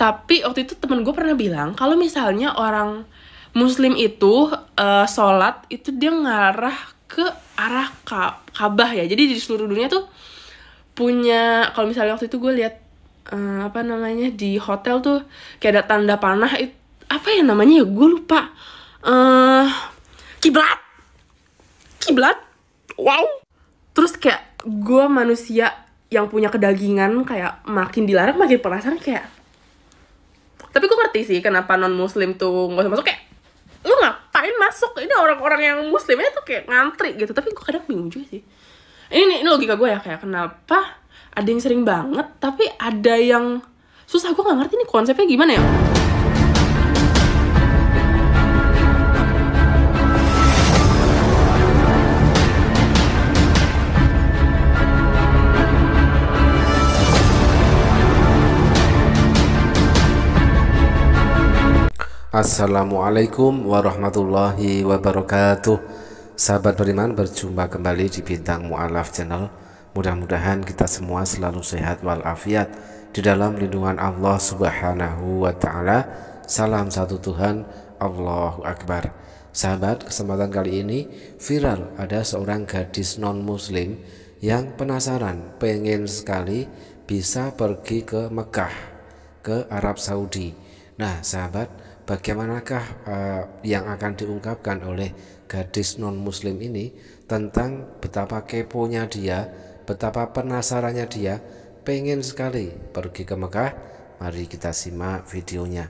tapi waktu itu temen gue pernah bilang kalau misalnya orang muslim itu uh, sholat itu dia ngarah ke arah Ka'bah ya jadi di seluruh dunia tuh punya kalau misalnya waktu itu gue lihat uh, apa namanya di hotel tuh kayak ada tanda panah itu apa ya namanya ya gue lupa uh, kiblat kiblat wow terus kayak gue manusia yang punya kedagingan kayak makin dilarang makin penasaran kayak tapi gue ngerti sih kenapa non muslim tuh nggak usah masuk kayak lu ngapain masuk ini orang-orang yang muslimnya tuh kayak ngantri gitu tapi gue kadang bingung juga sih ini, ini logika gue ya kayak kenapa ada yang sering banget tapi ada yang susah gue nggak ngerti nih konsepnya gimana ya Assalamualaikum warahmatullahi wabarakatuh Sahabat beriman berjumpa kembali di Bintang Mu'alaf Channel Mudah-mudahan kita semua selalu sehat walafiat Di dalam lindungan Allah subhanahu wa ta'ala Salam satu Tuhan Allahu Akbar Sahabat kesempatan kali ini viral ada seorang gadis non muslim yang penasaran pengen sekali bisa pergi ke Mekah ke Arab Saudi Nah sahabat bagaimanakah uh, yang akan diungkapkan oleh gadis non-muslim ini tentang betapa keponya dia, betapa penasarannya dia, pengen sekali pergi ke Mekah. Mari kita simak videonya.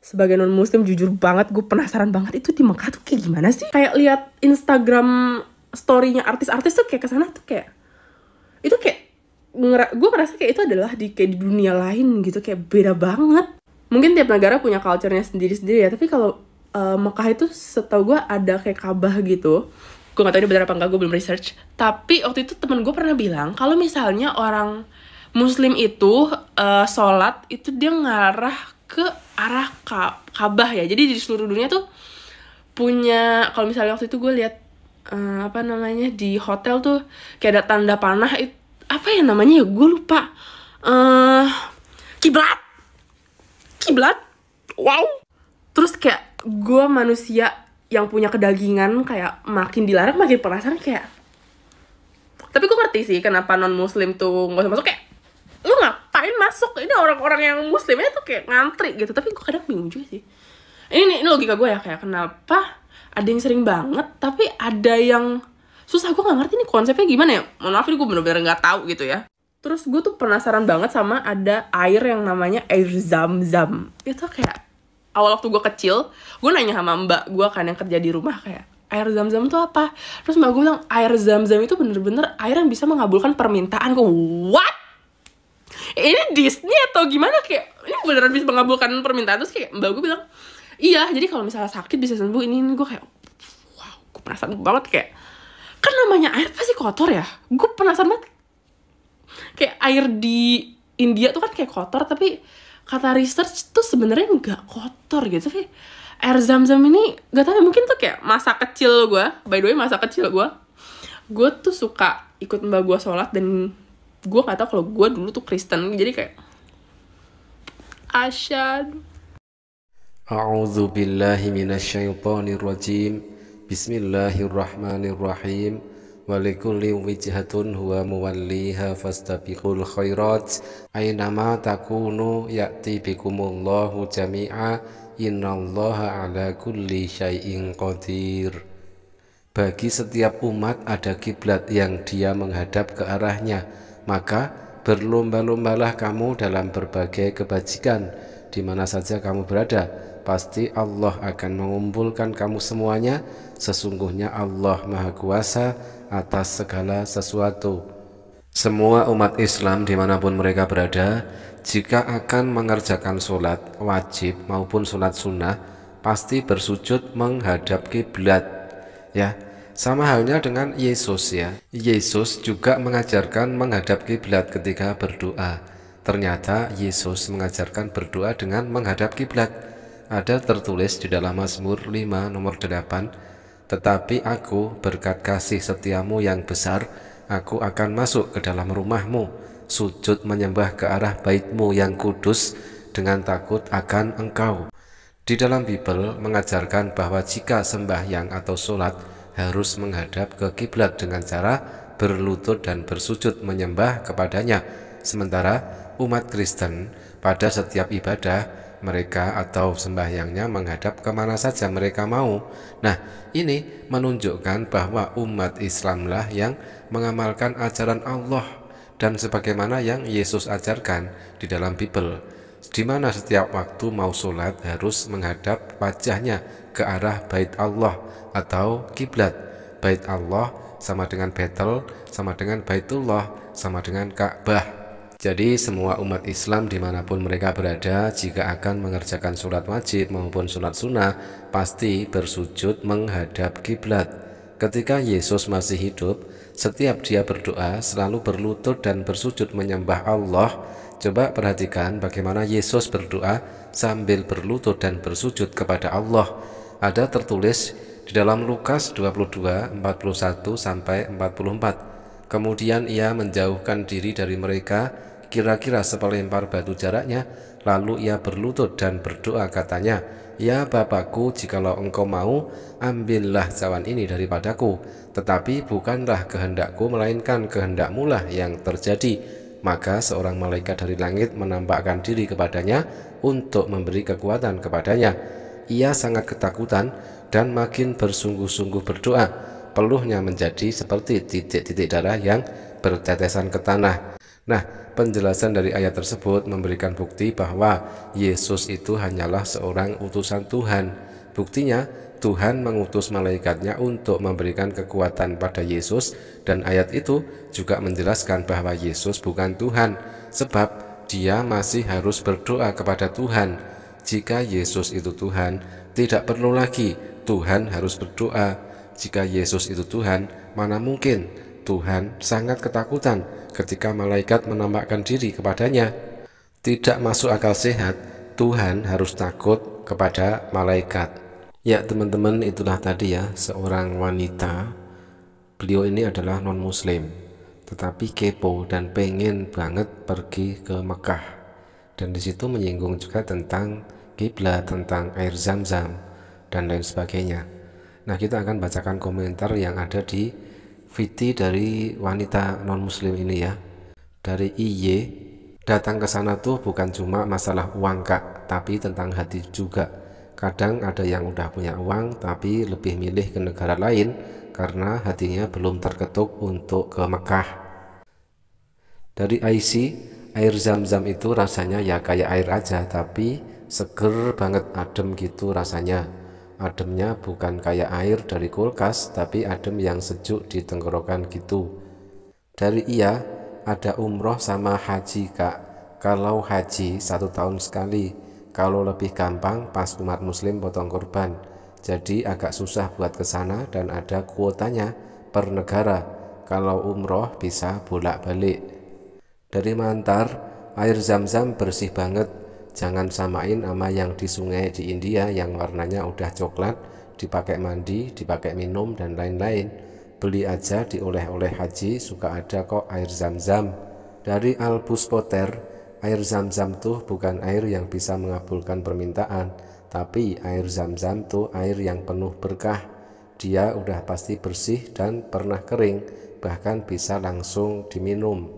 Sebagai non-muslim jujur banget gue penasaran banget itu di Mekah tuh kayak gimana sih? Kayak lihat Instagram story-nya artis-artis tuh kayak kesana tuh kayak itu kayak gue merasa kayak itu adalah di kayak di dunia lain gitu kayak beda banget mungkin tiap negara punya culture-nya sendiri-sendiri ya tapi kalau uh, Mekah itu setahu gue ada kayak Kabah gitu gue gak tau ini bener apa enggak gue belum research tapi waktu itu temen gue pernah bilang kalau misalnya orang Muslim itu uh, sholat itu dia ngarah ke arah Kabah ya jadi di seluruh dunia tuh punya kalau misalnya waktu itu gue lihat uh, apa namanya di hotel tuh kayak ada tanda panah itu apa ya namanya ya gue lupa uh, kiblat kiblat wow terus kayak gue manusia yang punya kedagingan kayak makin dilarang makin penasaran kayak tapi gue ngerti sih kenapa non muslim tuh nggak usah masuk kayak lu ngapain masuk ini orang-orang yang muslimnya tuh kayak ngantri gitu tapi gue kadang bingung juga sih ini, ini logika gue ya kayak kenapa ada yang sering banget tapi ada yang susah gue nggak ngerti nih konsepnya gimana ya mohon maaf gue bener-bener nggak tahu gitu ya Terus gue tuh penasaran banget sama ada air yang namanya air zam-zam. Itu kayak awal waktu gue kecil, gue nanya sama mbak gue kan yang kerja di rumah kayak, air zam-zam itu apa? Terus mbak gue bilang, air zam-zam itu bener-bener air yang bisa mengabulkan permintaan. Gue, what? Ini Disney atau gimana? Kayak, ini beneran bisa mengabulkan permintaan. Terus kayak mbak gue bilang, iya, jadi kalau misalnya sakit bisa sembuh. Ini, ini gue kayak, wow, gue penasaran banget kayak, kan namanya air pasti kotor ya? Gue penasaran banget kayak air di India tuh kan kayak kotor tapi kata research tuh sebenarnya nggak kotor gitu tapi air zam-zam ini gak tau mungkin tuh kayak masa kecil gue by the way masa kecil gue gue tuh suka ikut mbak gue sholat dan gue kata kalau gue dulu tuh Kristen jadi kayak asyad A'udzu billahi minasyaitonir rajim Bismillahirrahmanirrahim walikulli wijhatun huwa muwalliha fastabiqul khairat aynama takunu ya'ti bikumullahu jami'a innallaha ala kulli syai'in qadir bagi setiap umat ada kiblat yang dia menghadap ke arahnya maka berlomba-lombalah kamu dalam berbagai kebajikan di mana saja kamu berada pasti Allah akan mengumpulkan kamu semuanya. Sesungguhnya Allah Maha Kuasa atas segala sesuatu. Semua umat Islam dimanapun mereka berada, jika akan mengerjakan sholat wajib maupun sholat sunnah, pasti bersujud menghadap kiblat. Ya, sama halnya dengan Yesus ya. Yesus juga mengajarkan menghadap kiblat ketika berdoa. Ternyata Yesus mengajarkan berdoa dengan menghadap kiblat. Ada tertulis di dalam Mazmur 5 nomor 8 tetapi aku berkat kasih setiamu yang besar, aku akan masuk ke dalam rumahmu, sujud menyembah ke arah baitmu yang kudus dengan takut akan engkau. Di dalam Bible mengajarkan bahwa jika sembahyang atau sholat harus menghadap ke kiblat dengan cara berlutut dan bersujud menyembah kepadanya. Sementara umat Kristen pada setiap ibadah mereka atau sembahyangnya menghadap kemana saja mereka mau. Nah, ini menunjukkan bahwa umat Islamlah yang mengamalkan ajaran Allah dan sebagaimana yang Yesus ajarkan di dalam Bible, di mana setiap waktu mau sholat harus menghadap wajahnya ke arah bait Allah atau kiblat. Bait Allah sama dengan Betel, sama dengan Baitullah, sama dengan Ka'bah jadi semua umat Islam dimanapun mereka berada jika akan mengerjakan sholat wajib maupun sholat sunnah pasti bersujud menghadap kiblat. Ketika Yesus masih hidup, setiap dia berdoa selalu berlutut dan bersujud menyembah Allah. Coba perhatikan bagaimana Yesus berdoa sambil berlutut dan bersujud kepada Allah. Ada tertulis di dalam Lukas 22, 41 sampai 44. Kemudian ia menjauhkan diri dari mereka kira-kira sepelempar batu jaraknya, lalu ia berlutut dan berdoa katanya, Ya Bapakku, jikalau engkau mau, ambillah cawan ini daripadaku, tetapi bukanlah kehendakku, melainkan kehendakMu lah yang terjadi. Maka seorang malaikat dari langit menampakkan diri kepadanya untuk memberi kekuatan kepadanya. Ia sangat ketakutan dan makin bersungguh-sungguh berdoa. Peluhnya menjadi seperti titik-titik darah yang bertetesan ke tanah. Nah, penjelasan dari ayat tersebut memberikan bukti bahwa Yesus itu hanyalah seorang utusan Tuhan. Buktinya, Tuhan mengutus malaikatnya untuk memberikan kekuatan pada Yesus dan ayat itu juga menjelaskan bahwa Yesus bukan Tuhan sebab dia masih harus berdoa kepada Tuhan. Jika Yesus itu Tuhan, tidak perlu lagi Tuhan harus berdoa. Jika Yesus itu Tuhan, mana mungkin Tuhan sangat ketakutan ketika malaikat menampakkan diri kepadanya. Tidak masuk akal sehat, Tuhan harus takut kepada malaikat. Ya teman-teman itulah tadi ya seorang wanita. Beliau ini adalah non-muslim tetapi kepo dan pengen banget pergi ke Mekah. Dan disitu menyinggung juga tentang kiblat, tentang air zam-zam, dan lain sebagainya. Nah kita akan bacakan komentar yang ada di Viti dari wanita non muslim ini ya dari IY datang ke sana tuh bukan cuma masalah uang kak tapi tentang hati juga kadang ada yang udah punya uang tapi lebih milih ke negara lain karena hatinya belum terketuk untuk ke Mekah dari IC air zam-zam itu rasanya ya kayak air aja tapi seger banget adem gitu rasanya Ademnya bukan kayak air dari kulkas, tapi adem yang sejuk di tenggorokan gitu. Dari ia, ada umroh sama haji kak. Kalau haji satu tahun sekali, kalau lebih gampang pas umat muslim potong korban Jadi agak susah buat ke sana dan ada kuotanya per negara. Kalau umroh bisa bolak-balik. Dari Mantar, air zam-zam bersih banget jangan samain sama yang di sungai di India yang warnanya udah coklat dipakai mandi dipakai minum dan lain-lain beli aja di oleh-oleh haji suka ada kok air zam-zam dari Albus Potter air zam-zam tuh bukan air yang bisa mengabulkan permintaan tapi air zam-zam tuh air yang penuh berkah dia udah pasti bersih dan pernah kering bahkan bisa langsung diminum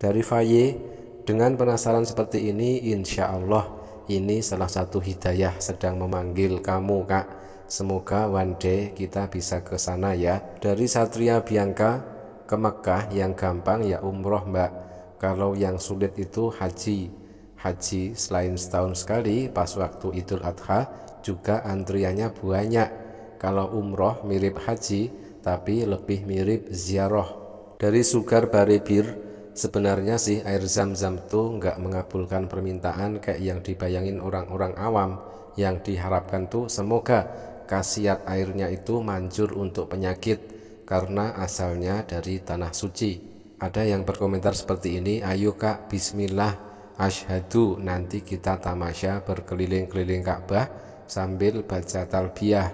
dari Faye dengan penasaran seperti ini, insya Allah ini salah satu hidayah sedang memanggil kamu, Kak. Semoga one day kita bisa ke sana ya. Dari Satria Bianca ke Mekah yang gampang ya umroh, Mbak. Kalau yang sulit itu haji. Haji selain setahun sekali pas waktu Idul Adha juga antriannya banyak. Kalau umroh mirip haji tapi lebih mirip ziarah. Dari Sugar Baribir, sebenarnya sih air zam-zam tuh nggak mengabulkan permintaan kayak yang dibayangin orang-orang awam. Yang diharapkan tuh semoga khasiat airnya itu manjur untuk penyakit karena asalnya dari tanah suci. Ada yang berkomentar seperti ini, ayo kak bismillah ashadu nanti kita tamasya berkeliling-keliling Ka'bah sambil baca talbiyah.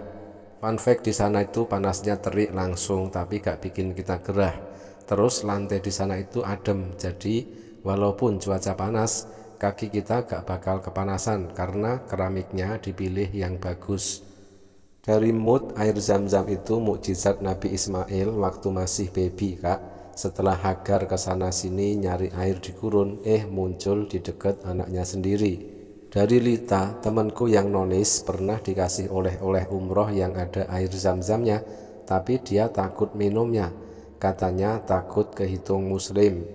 Fun fact di sana itu panasnya terik langsung tapi gak bikin kita gerah Terus lantai di sana itu adem, jadi walaupun cuaca panas, kaki kita gak bakal kepanasan karena keramiknya dipilih yang bagus. Dari mood air zam-zam itu mukjizat Nabi Ismail waktu masih baby kak. Setelah Hagar ke sana sini nyari air di kurun, eh muncul di dekat anaknya sendiri. Dari Lita, temanku yang nonis pernah dikasih oleh-oleh umroh yang ada air zam-zamnya, tapi dia takut minumnya. Katanya takut kehitung muslim.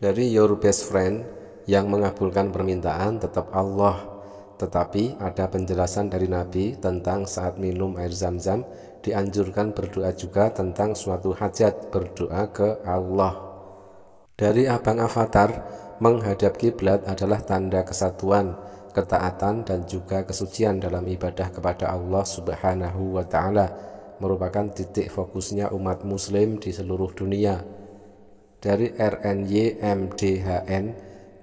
Dari your best friend yang mengabulkan permintaan tetap Allah. Tetapi ada penjelasan dari Nabi tentang saat minum air zam-zam dianjurkan berdoa juga tentang suatu hajat berdoa ke Allah. Dari Abang Avatar, menghadap kiblat adalah tanda kesatuan, ketaatan dan juga kesucian dalam ibadah kepada Allah Subhanahu wa taala merupakan titik fokusnya umat muslim di seluruh dunia. Dari RNY MDHN,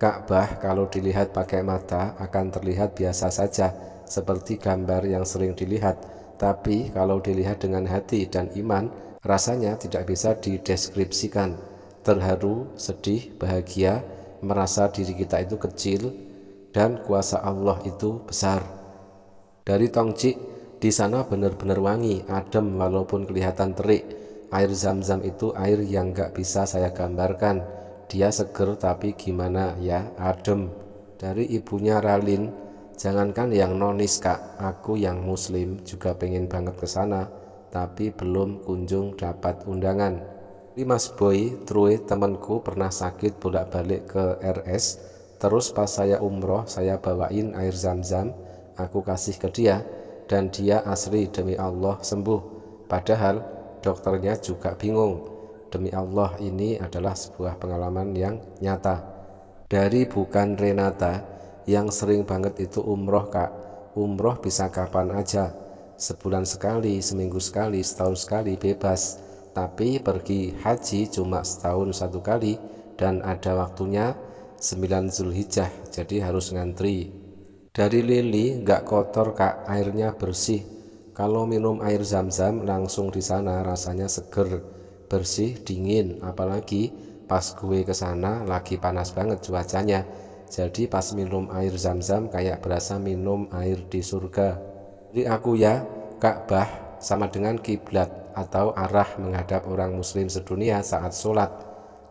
Ka'bah kalau dilihat pakai mata akan terlihat biasa saja seperti gambar yang sering dilihat, tapi kalau dilihat dengan hati dan iman rasanya tidak bisa dideskripsikan. Terharu, sedih, bahagia, merasa diri kita itu kecil dan kuasa Allah itu besar. Dari Tongcik. Di sana benar-benar wangi, adem walaupun kelihatan terik. Air zam-zam itu air yang gak bisa saya gambarkan. Dia seger tapi gimana ya, adem. Dari ibunya Ralin, jangankan yang nonis kak, aku yang muslim juga pengen banget ke sana, tapi belum kunjung dapat undangan. Di Mas Boy, True temanku pernah sakit bolak-balik ke RS, terus pas saya umroh saya bawain air zam-zam, aku kasih ke dia, dan dia asri demi Allah sembuh. Padahal dokternya juga bingung. Demi Allah ini adalah sebuah pengalaman yang nyata. Dari bukan Renata yang sering banget itu umroh kak. Umroh bisa kapan aja. Sebulan sekali, seminggu sekali, setahun sekali bebas. Tapi pergi haji cuma setahun satu kali dan ada waktunya 9 Zulhijjah jadi harus ngantri dari lili nggak kotor kak, airnya bersih. Kalau minum air zam-zam langsung di sana rasanya seger, bersih, dingin. Apalagi pas gue ke sana lagi panas banget cuacanya. Jadi pas minum air zam-zam kayak berasa minum air di surga. Jadi aku ya, Ka'bah sama dengan kiblat atau arah menghadap orang muslim sedunia saat sholat.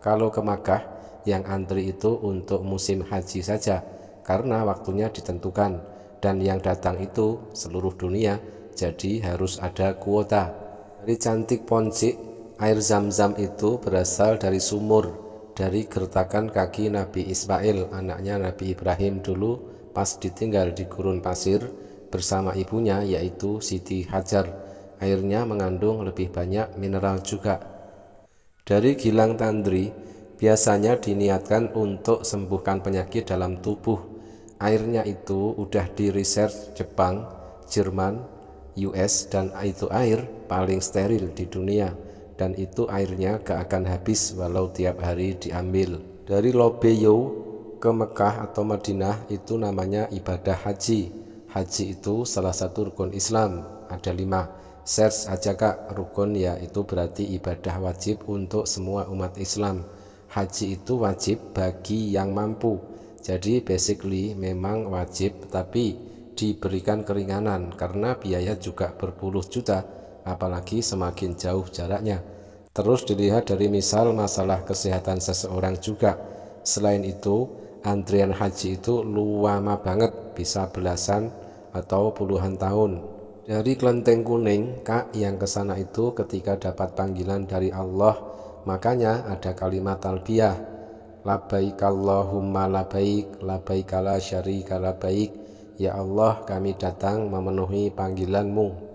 Kalau ke Makkah, yang antri itu untuk musim haji saja karena waktunya ditentukan dan yang datang itu seluruh dunia jadi harus ada kuota. Dari cantik poncik, air zam-zam itu berasal dari sumur dari gertakan kaki Nabi Ismail, anaknya Nabi Ibrahim dulu pas ditinggal di gurun pasir bersama ibunya yaitu Siti Hajar. Airnya mengandung lebih banyak mineral juga. Dari gilang tandri biasanya diniatkan untuk sembuhkan penyakit dalam tubuh airnya itu udah di research Jepang, Jerman, US dan itu air paling steril di dunia dan itu airnya gak akan habis walau tiap hari diambil. Dari Lobeyo ke Mekah atau Madinah itu namanya ibadah haji. Haji itu salah satu rukun Islam, ada lima. Search aja kak, rukun yaitu berarti ibadah wajib untuk semua umat Islam. Haji itu wajib bagi yang mampu jadi basically memang wajib tapi diberikan keringanan karena biaya juga berpuluh juta apalagi semakin jauh jaraknya. Terus dilihat dari misal masalah kesehatan seseorang juga. Selain itu, antrian haji itu luama banget, bisa belasan atau puluhan tahun. Dari kelenteng kuning, Kak yang kesana itu ketika dapat panggilan dari Allah, makanya ada kalimat talbiyah Labaik Allahumma labaik, labaik la syarika labaik. Ya Allah, kami datang memenuhi panggilanmu.